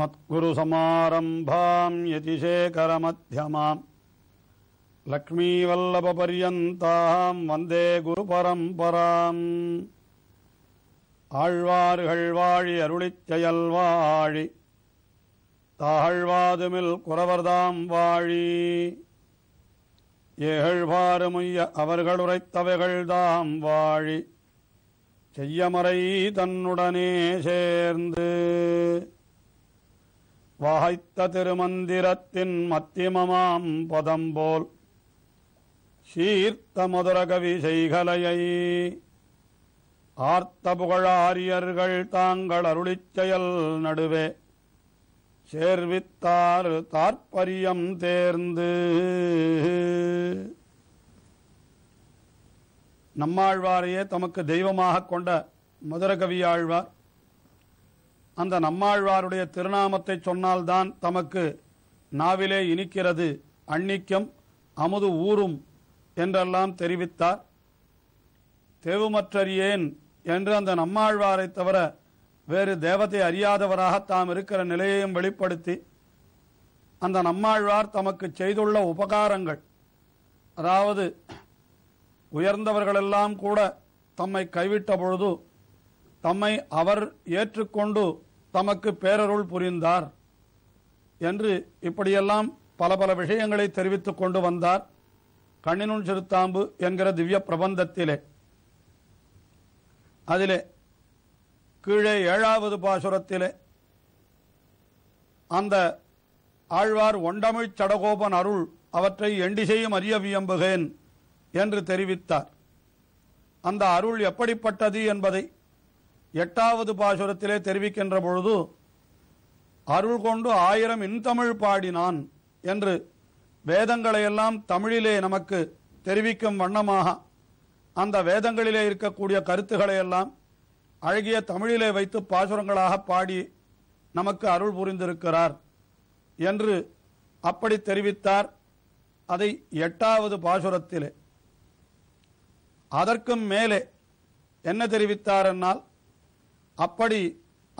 मत्गुरुसमारम्भां यतिशेखरमध्यमाम् लक्ष्मीवल्लभपर्यन्तां वन्दे गुरुपरम्पराम् ஆழ்வார்கள் வாழி அருளிச் செயல் வாழி தாழ்வாதுமில் குறவர்தாம் வாழி ஏகழ்வாறுமுய்ய அவர்களுரைத்தவைகள்தாம் வாழி செய்யமறை தன்னுடனே சேர்ந்து வாய்த்த திருமந்திரத்தின் மத்தியமமாம் பதம்போல் சீர்த்த மதுரகவி செய்கலையை ஆர்த்த புகழாரியர்கள் தாங்கள் அருளிச்செயல் நடுவே சேர்வித்தார் தாற்பரியம் தேர்ந்து நம்மாழ்வாரையே தமக்கு தெய்வமாக கொண்ட மதுரகவியாழ்வார் அந்த நம்மாழ்வாருடைய திருநாமத்தை சொன்னால்தான் தமக்கு நாவிலே இனிக்கிறது அன்னிக்கம் அமுது ஊறும் என்றெல்லாம் தெரிவித்தார் தேவுமற்றறியேன் என்று அந்த நம்மாழ்வாரை தவிர வேறு தேவத்தை அறியாதவராக தாம் இருக்கிற நிலையையும் வெளிப்படுத்தி அந்த நம்மாழ்வார் தமக்கு செய்துள்ள உபகாரங்கள் அதாவது உயர்ந்தவர்களெல்லாம் கூட தம்மை கைவிட்ட பொழுது தம்மை அவர் ஏற்றுக்கொண்டு தமக்கு பேரருள் புரிந்தார் என்று இப்படியெல்லாம் பல பல விஷயங்களை தெரிவித்துக் கொண்டு வந்தார் கண்ணினுள் சிறுத்தாம்பு என்கிற திவ்ய பிரபந்தத்திலே அதிலே கீழே ஏழாவது பாசுரத்திலே அந்த ஆழ்வார் ஒண்டமிழ் சடகோபன் அருள் அவற்றை எண்டிசையும் அறிய வியம்புகேன் என்று தெரிவித்தார் அந்த அருள் எப்படிப்பட்டது என்பதை எட்டாவது பாசுரத்திலே தெரிவிக்கின்ற பொழுது அருள் கொண்டு ஆயிரம் இன்தமிழ் பாடினான் என்று வேதங்களையெல்லாம் தமிழிலே நமக்கு தெரிவிக்கும் வண்ணமாக அந்த வேதங்களிலே இருக்கக்கூடிய கருத்துக்களை எல்லாம் அழகிய தமிழிலே வைத்து பாசுரங்களாக பாடி நமக்கு அருள் புரிந்திருக்கிறார் என்று அப்படி தெரிவித்தார் அதை எட்டாவது பாசுரத்திலே அதற்கும் மேலே என்ன தெரிவித்தார் என்னால் அப்படி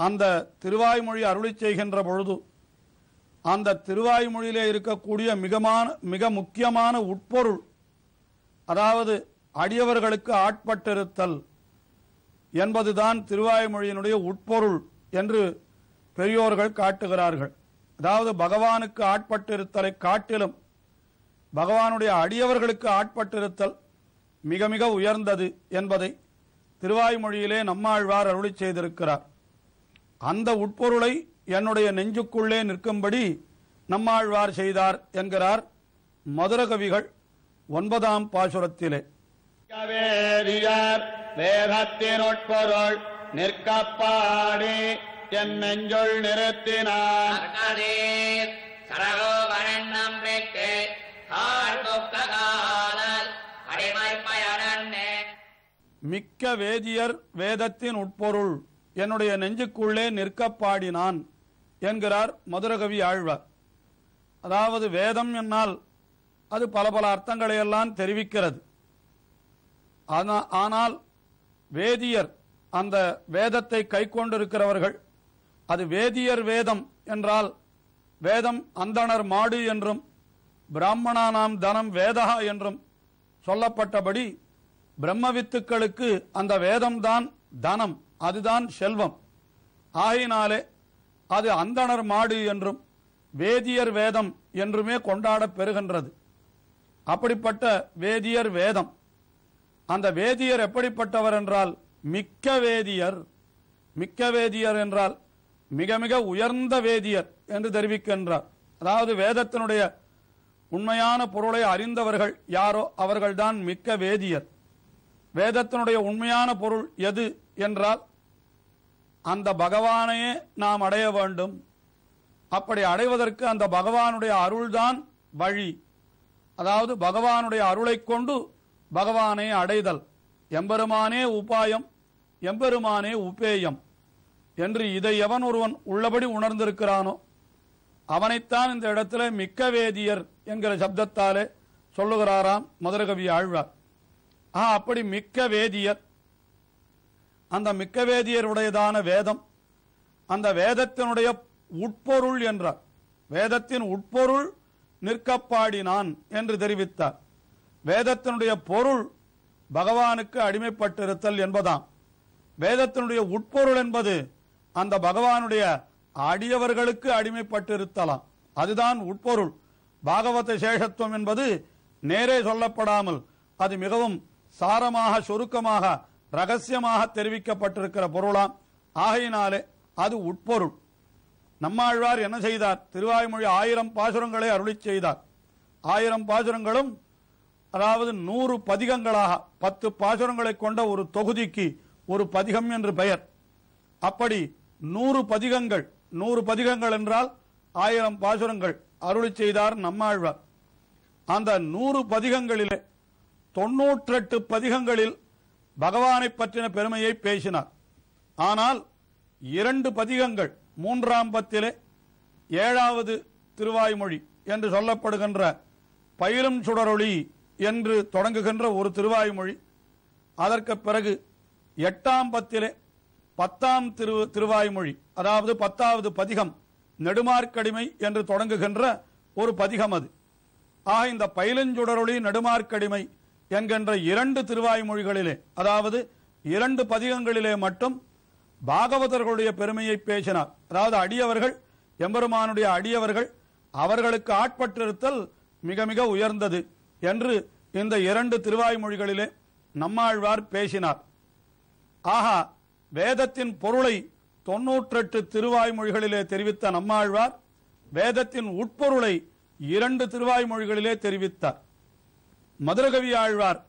அந்த திருவாய்மொழி அருளி செய்கின்ற பொழுது அந்த திருவாய்மொழியிலே இருக்கக்கூடிய மிகமான மிக முக்கியமான உட்பொருள் அதாவது அடியவர்களுக்கு ஆட்பட்டிருத்தல் என்பதுதான் திருவாய்மொழியினுடைய உட்பொருள் என்று பெரியோர்கள் காட்டுகிறார்கள் அதாவது பகவானுக்கு ஆட்பட்டிருத்தலை காட்டிலும் பகவானுடைய அடியவர்களுக்கு ஆட்பட்டிருத்தல் மிக மிக உயர்ந்தது என்பதை திருவாய்மொழியிலே நம்மாழ்வார் அருளி செய்திருக்கிறார் அந்த உட்பொருளை என்னுடைய நெஞ்சுக்குள்ளே நிற்கும்படி நம்மாழ்வார் செய்தார் என்கிறார் மதுரகவிகள் ஒன்பதாம் பாசுரத்திலே காவேரியார் நிற்கப்பாடி என் நெஞ்சொள் நிறுத்தினார் மிக்க வேதியர் வேதத்தின் உட்பொருள் என்னுடைய நெஞ்சுக்குள்ளே நிற்கப்பாடினான் என்கிறார் மதுரகவி ஆழ்வார் அதாவது வேதம் என்னால் அது பல பல அர்த்தங்களையெல்லாம் தெரிவிக்கிறது ஆனால் வேதியர் அந்த வேதத்தை கை கொண்டிருக்கிறவர்கள் அது வேதியர் வேதம் என்றால் வேதம் அந்தனர் மாடு என்றும் பிராமணா நாம் தனம் வேதகா என்றும் சொல்லப்பட்டபடி பிரம்ம வித்துக்களுக்கு அந்த வேதம்தான் தனம் அதுதான் செல்வம் ஆகையினாலே அது அந்தனர் மாடு என்றும் வேதியர் வேதம் என்றுமே கொண்டாட பெறுகின்றது அப்படிப்பட்ட வேதியர் வேதம் அந்த வேதியர் எப்படிப்பட்டவர் என்றால் மிக்க வேதியர் மிக்க வேதியர் என்றால் மிக மிக உயர்ந்த வேதியர் என்று தெரிவிக்கின்றார் அதாவது வேதத்தினுடைய உண்மையான பொருளை அறிந்தவர்கள் யாரோ அவர்கள்தான் மிக்க வேதியர் வேதத்தினுடைய உண்மையான பொருள் எது என்றால் அந்த பகவானையே நாம் அடைய வேண்டும் அப்படி அடைவதற்கு அந்த பகவானுடைய அருள்தான் வழி அதாவது பகவானுடைய அருளை கொண்டு பகவானை அடைதல் எம்பெருமானே உபாயம் எம்பெருமானே உபேயம் என்று இதை எவன் ஒருவன் உள்ளபடி உணர்ந்திருக்கிறானோ அவனைத்தான் இந்த இடத்துல மிக்க வேதியர் என்கிற சப்தத்தாலே சொல்லுகிறாராம் மதுரகவி ஆழ்வார் அப்படி மிக்க வேதியர் அந்த மிக்க வேதியருடையதான வேதம் அந்த வேதத்தினுடைய உட்பொருள் என்றார் வேதத்தின் உட்பொருள் நிற்கப்பாடினான் என்று தெரிவித்தார் வேதத்தினுடைய பொருள் பகவானுக்கு அடிமைப்பட்டிருத்தல் என்பதாம் வேதத்தினுடைய உட்பொருள் என்பது அந்த பகவானுடைய அடியவர்களுக்கு அடிமைப்பட்டிருத்தலாம் அதுதான் உட்பொருள் பாகவத சேஷத்துவம் என்பது நேரே சொல்லப்படாமல் அது மிகவும் சாரமாக சொருக்கமாக ரகசியமாக தெரிவிக்கப்பட்டிருக்கிற பொருளாம் ஆகையினாலே அது உட்பொருள் நம்மாழ்வார் என்ன செய்தார் திருவாய்மொழி ஆயிரம் பாசுரங்களை அருளி செய்தார் ஆயிரம் பாசுரங்களும் அதாவது நூறு பதிகங்களாக பத்து பாசுரங்களை கொண்ட ஒரு தொகுதிக்கு ஒரு பதிகம் என்று பெயர் அப்படி நூறு பதிகங்கள் நூறு பதிகங்கள் என்றால் ஆயிரம் பாசுரங்கள் அருளி செய்தார் நம்மாழ்வார் அந்த நூறு பதிகங்களிலே தொன்னூற்றெட்டு பதிகங்களில் பகவானை பற்றின பெருமையை பேசினார் ஆனால் இரண்டு பதிகங்கள் மூன்றாம் பத்திலே ஏழாவது திருவாய்மொழி என்று சொல்லப்படுகின்ற பயிலும் சுடரொளி என்று தொடங்குகின்ற ஒரு திருவாய்மொழி அதற்கு பிறகு எட்டாம் பத்திலே பத்தாம் திரு திருவாய்மொழி அதாவது பத்தாவது பதிகம் நெடுமார்க்கடிமை என்று தொடங்குகின்ற ஒரு பதிகம் அது ஆக இந்த பயிலஞ்சுடரொளி நெடுமார்க்கடிமை என்கின்ற இரண்டு திருவாய் மொழிகளிலே அதாவது இரண்டு பதிகங்களிலே மட்டும் பாகவதர்களுடைய பெருமையை பேசினார் அதாவது அடியவர்கள் எம்பெருமானுடைய அடியவர்கள் அவர்களுக்கு ஆட்பட்டிருத்தல் மிக மிக உயர்ந்தது என்று இந்த இரண்டு திருவாய் மொழிகளிலே நம்மாழ்வார் பேசினார் ஆகா வேதத்தின் பொருளை தொன்னூற்றெட்டு திருவாய் மொழிகளிலே தெரிவித்த நம்மாழ்வார் வேதத்தின் உட்பொருளை இரண்டு திருவாய் மொழிகளிலே தெரிவித்தார் மதுரகவி ஆழ்வார்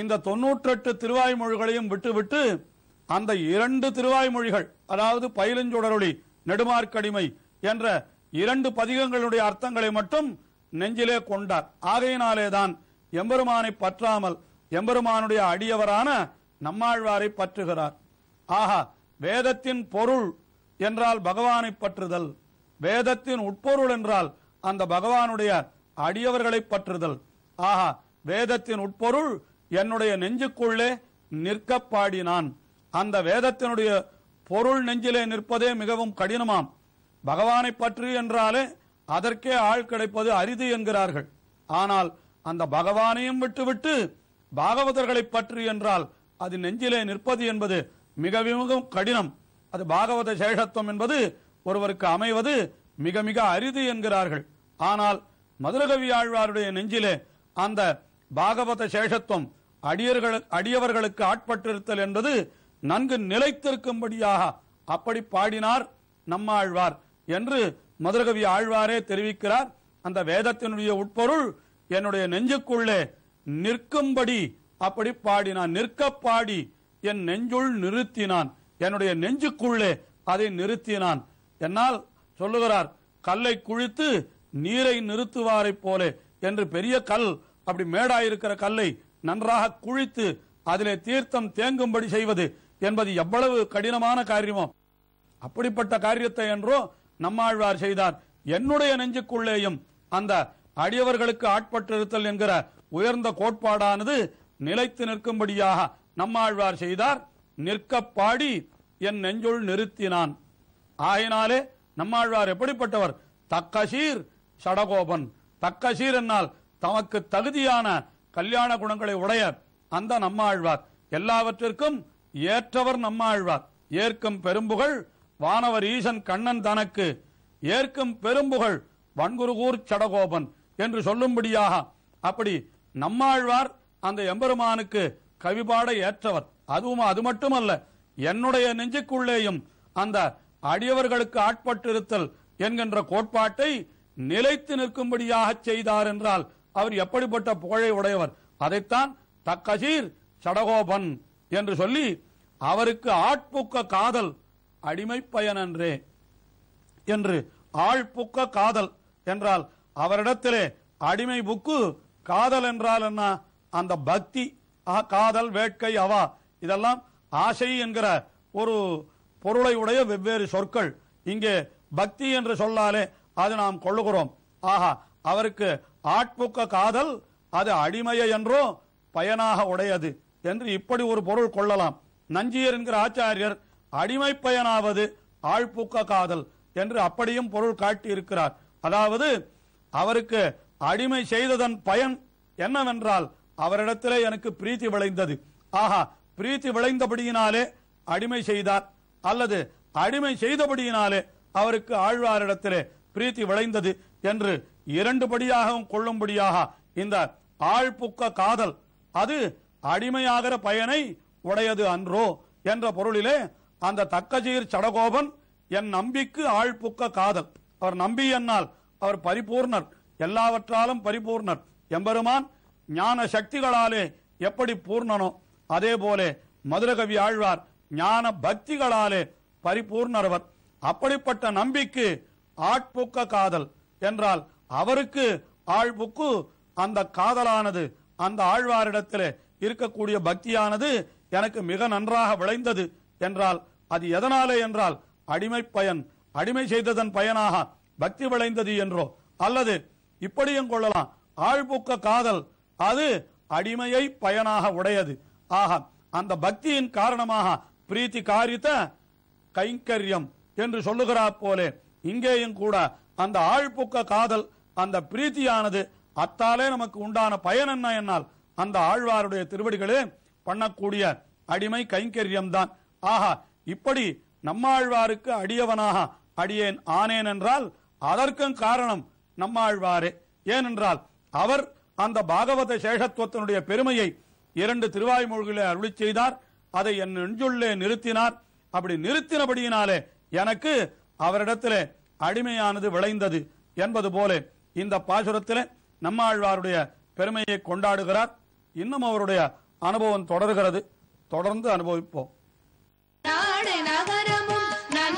இந்த தொன்னூற்றெட்டு மொழிகளையும் விட்டுவிட்டு அந்த இரண்டு திருவாய் மொழிகள் அதாவது பயிலஞ்சுடரொளி நெடுமார்க்கடிமை என்ற இரண்டு பதிகங்களுடைய அர்த்தங்களை மட்டும் நெஞ்சிலே கொண்டார் ஆகையினாலேதான் எம்பெருமானை பற்றாமல் எம்பெருமானுடைய அடியவரான நம்மாழ்வாரை பற்றுகிறார் ஆஹா வேதத்தின் பொருள் என்றால் பகவானை பற்றுதல் வேதத்தின் உட்பொருள் என்றால் அந்த பகவானுடைய அடியவர்களை பற்றுதல் ஆஹா வேதத்தின் உட்பொருள் என்னுடைய நெஞ்சுக்குள்ளே நிற்க பாடினான் அந்த வேதத்தினுடைய பொருள் நெஞ்சிலே நிற்பதே மிகவும் கடினமாம் பகவானை பற்றி என்றாலே அதற்கே ஆள் கிடைப்பது அரிது என்கிறார்கள் ஆனால் அந்த பகவானையும் விட்டுவிட்டு பாகவதர்களை பற்றி என்றால் அது நெஞ்சிலே நிற்பது என்பது மிக மிகவும் கடினம் அது பாகவத சேஷத்துவம் என்பது ஒருவருக்கு அமைவது மிக மிக அரிது என்கிறார்கள் ஆனால் மதுரகவி ஆழ்வாருடைய நெஞ்சிலே அந்த பாகவத சேஷத்துவம் அடியவர்களுக்கு ஆட்பட்டிருத்தல் என்பது நன்கு நிலைத்திருக்கும்படியாக அப்படி பாடினார் நம்மாழ்வார் என்று மதுரகவி ஆழ்வாரே தெரிவிக்கிறார் அந்த வேதத்தினுடைய உட்பொருள் என்னுடைய நெஞ்சுக்குள்ளே நிற்கும்படி அப்படி பாடினான் நிற்க பாடி என் நெஞ்சுள் நிறுத்தினான் என்னுடைய நெஞ்சுக்குள்ளே அதை நிறுத்தினான் என்னால் சொல்லுகிறார் கல்லை குழித்து நீரை நிறுத்துவாரைப் போலே என்று பெரிய கல் அப்படி மேடாயிருக்கிற கல்லை நன்றாக குழித்து அதிலே தீர்த்தம் தேங்கும்படி செய்வது என்பது எவ்வளவு கடினமான காரியமோ அப்படிப்பட்ட காரியத்தை என்றோ நம்மாழ்வார் செய்தார் என்னுடைய நெஞ்சுக்குள்ளேயும் அந்த அடியவர்களுக்கு ஆட்பட்டிருத்தல் என்கிற உயர்ந்த கோட்பாடானது நிலைத்து நிற்கும்படியாக நம்மாழ்வார் செய்தார் நிற்க பாடி என் நெஞ்சுள் நிறுத்தினான் ஆயினாலே நம்மாழ்வார் எப்படிப்பட்டவர் தக்கசீர் சடகோபன் தக்கசீர் என்னால் தமக்கு தகுதியான கல்யாண குணங்களை உடைய அந்த நம்மாழ்வார் எல்லாவற்றிற்கும் ஏற்றவர் நம்மாழ்வார் ஏற்கும் பெரும்புகள் வானவர் ஈசன் கண்ணன் தனக்கு ஏற்கும் பெரும்புகள் வன்குருகூர் சடகோபன் என்று சொல்லும்படியாக அப்படி நம்மாழ்வார் அந்த எம்பெருமானுக்கு கவிபாட ஏற்றவர் அதுவும் அது மட்டுமல்ல என்னுடைய நெஞ்சுக்குள்ளேயும் அந்த அடியவர்களுக்கு ஆட்பட்டிருத்தல் என்கின்ற கோட்பாட்டை நிலைத்து நிற்கும்படியாக செய்தார் என்றால் அவர் எப்படிப்பட்ட புகழை உடையவர் அதைத்தான் தக்கசீர் சடகோபன் என்று சொல்லி அவருக்கு ஆட்புக்க காதல் அடிமை பயனன்றே என்று ஆழ்புக்க காதல் என்றால் அவரிடத்திலே அடிமை புக்கு காதல் என்றால் என்ன அந்த பக்தி காதல் வேட்கை அவா இதெல்லாம் ஆசை என்கிற ஒரு பொருளை உடைய வெவ்வேறு சொற்கள் இங்கே பக்தி என்று சொல்லாலே அது நாம் கொள்ளுகிறோம் ஆஹா அவருக்கு ஆட்புக்க காதல் அது அடிமைய என்றும் பயனாக உடையது என்று இப்படி ஒரு பொருள் கொள்ளலாம் நஞ்சியர் என்கிற ஆச்சாரியர் அடிமை பயனாவது ஆழ்புக்க காதல் என்று அப்படியும் பொருள் காட்டி இருக்கிறார் அதாவது அவருக்கு அடிமை செய்ததன் பயன் என்னவென்றால் அவரிடத்திலே எனக்கு பிரீத்தி விளைந்தது ஆஹா பிரீத்தி விளைந்தபடியினாலே அடிமை செய்தார் அல்லது அடிமை செய்தபடியினாலே அவருக்கு ஆழ்வாரிடத்திலே பிரீத்தி விளைந்தது என்று இரண்டுபடியாகவும் கொள்ளும்படியாக இந்த ஆழ்புக்க காதல் அது அடிமையாகிற பயனை உடையது அன்றோ என்ற பொருளிலே அந்த தக்கஜீர் சடகோபன் என் நம்பிக்கு ஆழ்புக்க காதல் அவர் நம்பி என்னால் அவர் பரிபூர்ணர் எல்லாவற்றாலும் பரிபூர்ணர் எம்பெருமான் ஞான சக்திகளாலே எப்படி பூர்ணனோ அதே போல மதுரகவி ஆழ்வார் ஞான பக்திகளாலே பரிபூர்ணரவர் அப்படிப்பட்ட நம்பிக்கு ஆட்புக்க காதல் என்றால் அவருக்கு ஆழ்வுக்கு அந்த காதலானது அந்த ஆழ்வாரிடத்தில் இருக்கக்கூடிய பக்தியானது எனக்கு மிக நன்றாக விளைந்தது என்றால் அது எதனாலே என்றால் அடிமை பயன் அடிமை செய்ததன் பயனாக பக்தி விளைந்தது என்றோ அல்லது இப்படியும் கொள்ளலாம் ஆழ்புக்க காதல் அது அடிமையை பயனாக உடையது ஆக அந்த பக்தியின் காரணமாக பிரீத்தி காரித்த கைங்கரியம் என்று சொல்லுகிறார் போலே இங்கேயும் கூட அந்த ஆழ்புக்க காதல் அந்த பிரீத்தியானது அத்தாலே நமக்கு உண்டான பயன் என்ன என்னால் அந்த ஆழ்வாருடைய திருவடிகளே பண்ணக்கூடிய அடிமை கைங்கரியம் தான் ஆஹா இப்படி நம்மாழ்வாருக்கு அடியவனாக அடியேன் ஆனேன் என்றால் அதற்கும் காரணம் நம்மாழ்வாரே ஏனென்றால் அவர் அந்த பாகவத சேஷத்துவத்தினுடைய பெருமையை இரண்டு திருவாய்மொழிகளை அருளி செய்தார் அதை என் நெஞ்சுள்ளே நிறுத்தினார் அப்படி நிறுத்தினபடியினாலே எனக்கு அவரிடத்திலே அடிமையானது விளைந்தது என்பது போல இந்த பாசுரத்தில் நம்மாழ்வாருடைய பெருமையை கொண்டாடுகிறார் இன்னும் அவருடைய அனுபவம் தொடர்கிறது தொடர்ந்து அனுபவிப்போம்